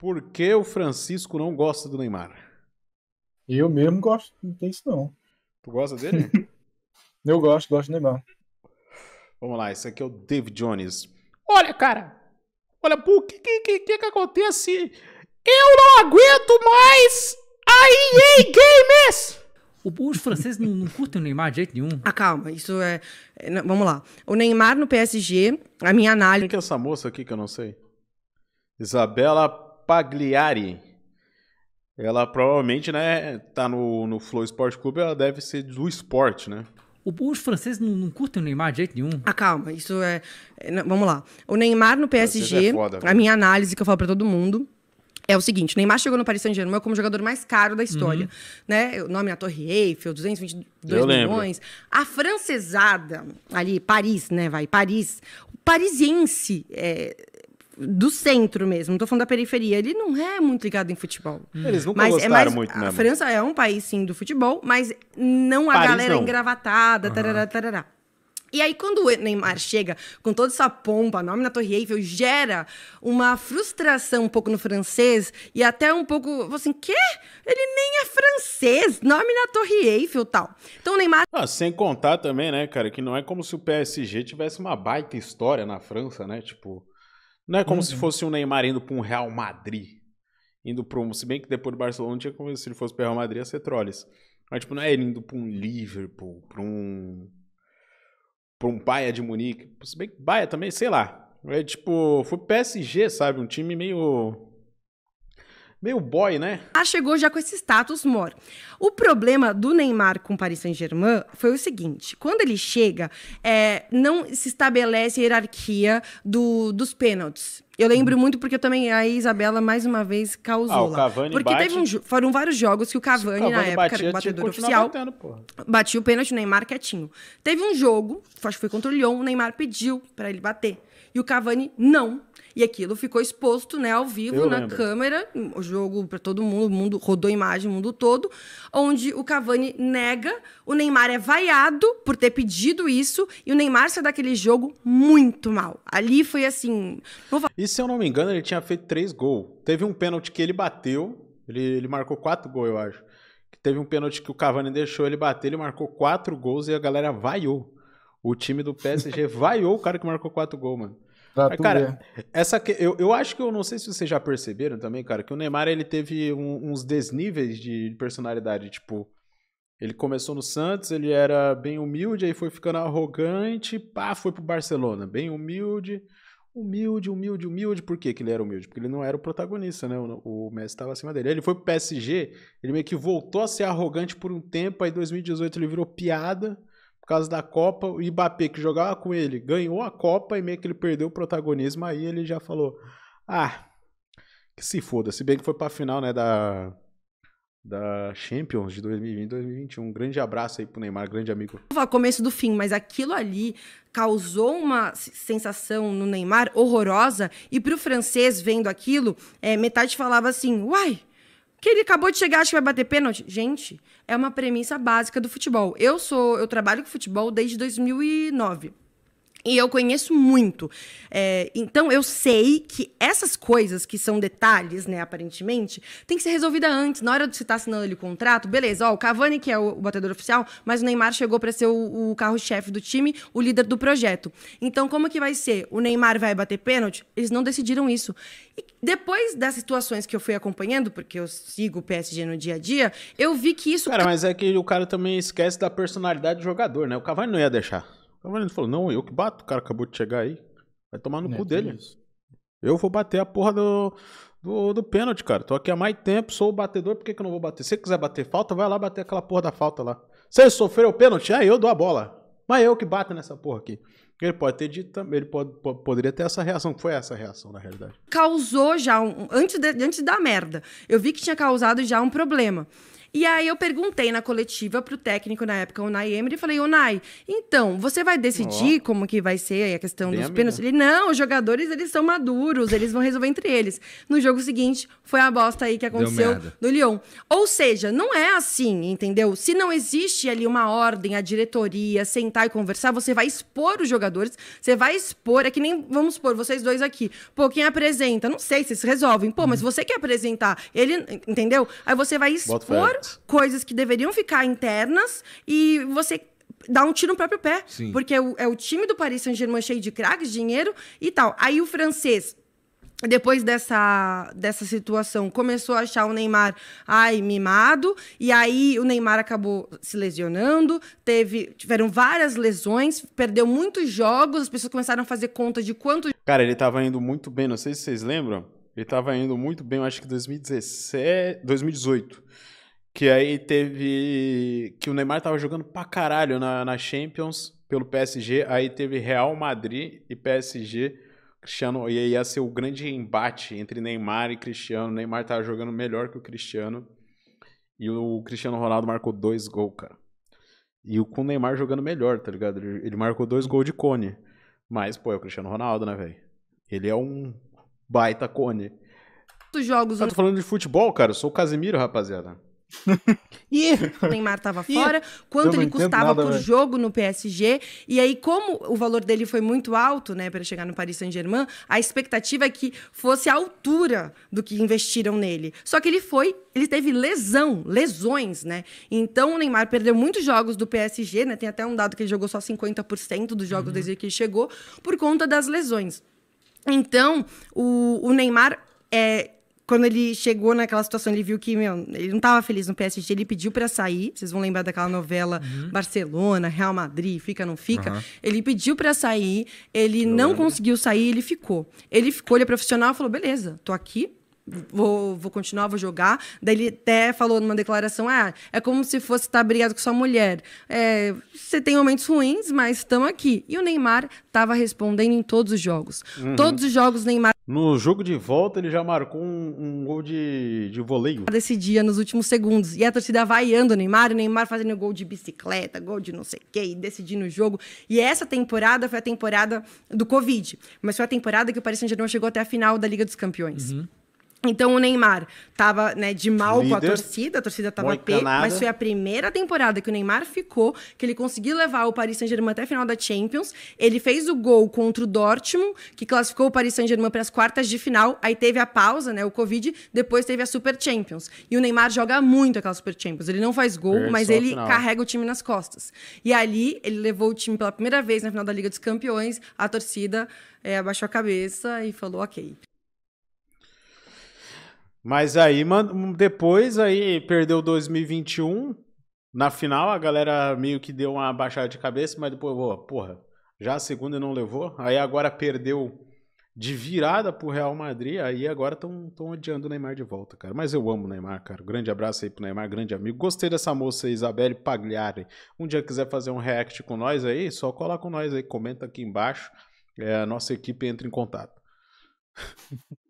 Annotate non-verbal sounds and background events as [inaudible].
Por que o Francisco não gosta do Neymar? Eu mesmo gosto, não tem isso não. Tu gosta dele? [laughs] Eu gosto, gosto do Neymar. Vamos lá, esse aqui é o David Jones. Olha, cara, olha, o que que, que, que, acontece? Eu não aguento mais a EA Games! Os franceses não, não, curtem o Neymar de jeito nenhum. Ah, calma, isso é. é vamos lá. O Neymar no PSG, a minha análise. Quem que é essa moça aqui que eu não sei? Isabela Pagliari. Ela provavelmente, né, tá no, no Flow Esporte Clube, ela deve ser do esporte, né? Os franceses não, não, curtem o Neymar de jeito nenhum. Ah, calma, isso é. é vamos lá. O Neymar no PSG, é foda, a minha análise que eu falo para todo mundo. É o seguinte, Neymar chegou no Paris Saint-Germain como jogador mais caro da história, uhum. né? O nome na é Torre Eiffel, 222 eu milhões. Lembro. A francesada ali, Paris, né, vai, Paris. O parisiense é, do centro mesmo, não tô falando da periferia, ele não é muito ligado em futebol. Hum. Eles nunca mas é gostaram é mais, muito, né? A França é um país, sim, do futebol, mas não a Paris, galera não. engravatada, tarará, tarará. E aí, quando o Neymar chega com toda essa pompa, nome na Torre Eiffel, gera uma frustração um pouco no francês e até um pouco, assim, quê? Ele nem é francês, nome na Torre Eiffel tal. Então o Neymar... Ah, sem contar também, né, cara, que não é como se o PSG tivesse uma baita história na França, né, tipo... Não é como uhum. se fosse um Neymar indo para um Real Madrid. Indo para um. Se bem que depois do Barcelona tinha como se ele fosse para o Real Madrid ia ser Trolles. Mas, tipo, não é ele indo para um Liverpool, para um. para um Baia de Munique. Se bem que Baia também, sei lá. É tipo. Foi PSG, sabe? Um time meio meio boy, né? Ah, chegou já com esse status mor. O problema do Neymar com Paris Saint-Germain foi o seguinte: quando ele chega, é, não se estabelece a hierarquia do, dos pênaltis. Eu lembro muito porque também a Isabela mais uma vez causou ah, o Cavani Porque bate, teve um, foram vários jogos que o Cavani, o Cavani na época, batia, era o batedor oficial, batendo, batia o pênalti o Neymar quietinho. Teve um jogo, acho que foi contra o Lyon, o Neymar pediu para ele bater. E o Cavani não. E aquilo ficou exposto, né, ao vivo, Eu na lembro. câmera, o jogo para todo mundo, o mundo rodou imagem, o mundo todo, onde o Cavani nega, o Neymar é vaiado por ter pedido isso, e o Neymar saiu daquele jogo muito mal. Ali foi assim. E se eu não me engano, ele tinha feito três gols. Teve um pênalti que ele bateu, ele, ele marcou quatro gols, eu acho. Teve um pênalti que o Cavani deixou ele bater, ele marcou quatro gols e a galera vaiou. O time do PSG [laughs] vaiou o cara que marcou quatro gols, mano. Pra cara, essa que, eu, eu acho que eu não sei se vocês já perceberam também, cara, que o Neymar ele teve um, uns desníveis de personalidade, tipo, ele começou no Santos, ele era bem humilde, aí foi ficando arrogante, pá, foi pro Barcelona, bem humilde, humilde, humilde, humilde. Por que, que ele era humilde? Porque ele não era o protagonista, né? O, o Messi estava acima dele. Aí ele foi pro PSG, ele meio que voltou a ser arrogante por um tempo, aí em 2018 ele virou piada causa da Copa, o Mbappé que jogava com ele ganhou a Copa e meio que ele perdeu o protagonismo, aí ele já falou: "Ah, que se foda". Se bem que foi para final, né, da da Champions de 2020 2021. Um grande abraço aí pro Neymar, grande amigo. Começo do fim, mas aquilo ali causou uma sensação no Neymar horrorosa e pro francês vendo aquilo, é, metade falava assim: "Uai, que ele acabou de chegar, acho que vai bater pênalti. Gente, é uma premissa básica do futebol. Eu sou, eu trabalho com futebol desde 2009. E eu conheço muito. É, então eu sei que essas coisas que são detalhes, né, aparentemente, tem que ser resolvida antes. Na hora de você estar tá assinando ali o contrato, beleza, ó, o Cavani que é o, o batedor oficial, mas o Neymar chegou para ser o, o carro-chefe do time, o líder do projeto. Então como que vai ser? O Neymar vai bater pênalti? Eles não decidiram isso. E depois das situações que eu fui acompanhando, porque eu sigo o PSG no dia a dia, eu vi que isso... Cara, mas é que o cara também esquece da personalidade do jogador, né? O Cavani não ia deixar. Cavalino falou, não, eu que bato, o cara acabou de chegar aí. Vai tomar no é, cu dele. Eu vou bater a porra do, do, do pênalti, cara. Tô aqui há mais tempo, sou o batedor, por que, que eu não vou bater? Se você quiser bater falta, vai lá bater aquela porra da falta lá. Se você sofreu o pênalti, aí é, eu dou a bola. Mas é eu que bato nessa porra aqui. Ele pode ter dito, ele pode, pode, poderia ter essa reação, que foi essa reação, na realidade. Causou já, um, antes, de, antes da merda, eu vi que tinha causado já um problema. E aí eu perguntei na coletiva pro técnico na época, o Nay Emery, e falei, o Nay, então, você vai decidir oh. como que vai ser a questão Bem dos pênaltis? Ele, não, os jogadores, eles são maduros, eles vão resolver entre eles. No jogo seguinte, foi a bosta aí que aconteceu no Lyon. Ou seja, não é assim, entendeu? Se não existe ali uma ordem, a diretoria, sentar e conversar, você vai expor os jogadores, você vai expor, é que nem, vamos supor vocês dois aqui. Pô, quem apresenta? Não sei, se vocês resolvem. Pô, mas uhum. você quer apresentar, ele, entendeu? Aí você vai expor coisas que deveriam ficar internas e você dá um tiro no próprio pé. Sim. Porque é o, é o time do Paris Saint-Germain cheio de craques, dinheiro e tal. Aí o francês depois dessa, dessa situação, começou a achar o Neymar, ai, mimado, e aí o Neymar acabou se lesionando, teve, tiveram várias lesões, perdeu muitos jogos, as pessoas começaram a fazer conta de quanto... Cara, ele tava indo muito bem, não sei se vocês lembram, ele tava indo muito bem, eu acho que 2017, 2018. Que aí teve. Que o Neymar tava jogando pra caralho na, na Champions pelo PSG. Aí teve Real Madrid e PSG. Cristiano. E aí ia ser o grande embate entre Neymar e Cristiano. O Neymar tava jogando melhor que o Cristiano. E o Cristiano Ronaldo marcou dois gols, cara. E o com o Neymar jogando melhor, tá ligado? Ele, ele marcou dois gols de cone. Mas, pô, é o Cristiano Ronaldo, né, velho? Ele é um baita cone. Quantos jogos. Eu tô falando de futebol, cara. Eu sou o Casemiro, rapaziada o [laughs] Neymar estava fora, quanto ele custava nada, por véio. jogo no PSG. E aí, como o valor dele foi muito alto, né, para chegar no Paris Saint-Germain, a expectativa é que fosse a altura do que investiram nele. Só que ele foi, ele teve lesão, lesões, né? Então o Neymar perdeu muitos jogos do PSG, né? Tem até um dado que ele jogou só 50% dos jogos uhum. desde que ele chegou, por conta das lesões. Então, o, o Neymar. É, quando ele chegou naquela situação, ele viu que, meu, ele não estava feliz no PSG, ele pediu para sair. Vocês vão lembrar daquela novela uhum. Barcelona, Real Madrid, fica, não fica? Uhum. Ele pediu para sair, ele não, não conseguiu sair, ele ficou. Ele ficou, ele é profissional, falou: beleza, tô aqui, vou, vou continuar, vou jogar. Daí ele até falou numa declaração: ah, é como se fosse estar tá brigado com sua mulher. É, você tem momentos ruins, mas estamos aqui. E o Neymar estava respondendo em todos os jogos. Uhum. Todos os jogos, Neymar. No jogo de volta, ele já marcou um, um gol de, de voleio. Desse dia, nos últimos segundos. E a torcida vaiando o Neymar, o Neymar fazendo gol de bicicleta, gol de não sei o quê, e decidindo o jogo. E essa temporada foi a temporada do Covid. Mas foi a temporada que o Paris Saint-Germain chegou até a final da Liga dos Campeões. Uhum. Então o Neymar tava né, de mal Líder, com a torcida, a torcida tava P, mas foi a primeira temporada que o Neymar ficou, que ele conseguiu levar o Paris Saint-Germain até a final da Champions. Ele fez o gol contra o Dortmund, que classificou o Paris Saint-Germain para as quartas de final. Aí teve a pausa, né, o Covid, depois teve a Super Champions. E o Neymar joga muito aquela Super Champions. Ele não faz gol, mas ele carrega o time nas costas. E ali ele levou o time pela primeira vez na final da Liga dos Campeões, a torcida é, abaixou a cabeça e falou: "OK". Mas aí, mano, depois aí perdeu 2021. Na final, a galera meio que deu uma baixada de cabeça, mas depois, oh, porra, já a segunda não levou. Aí agora perdeu de virada pro Real Madrid. Aí agora estão adiando o Neymar de volta, cara. Mas eu amo o Neymar, cara. Grande abraço aí pro Neymar, grande amigo. Gostei dessa moça Isabelle Pagliari. Um dia quiser fazer um react com nós aí, só cola com nós aí, comenta aqui embaixo. É, a nossa equipe entra em contato. [laughs]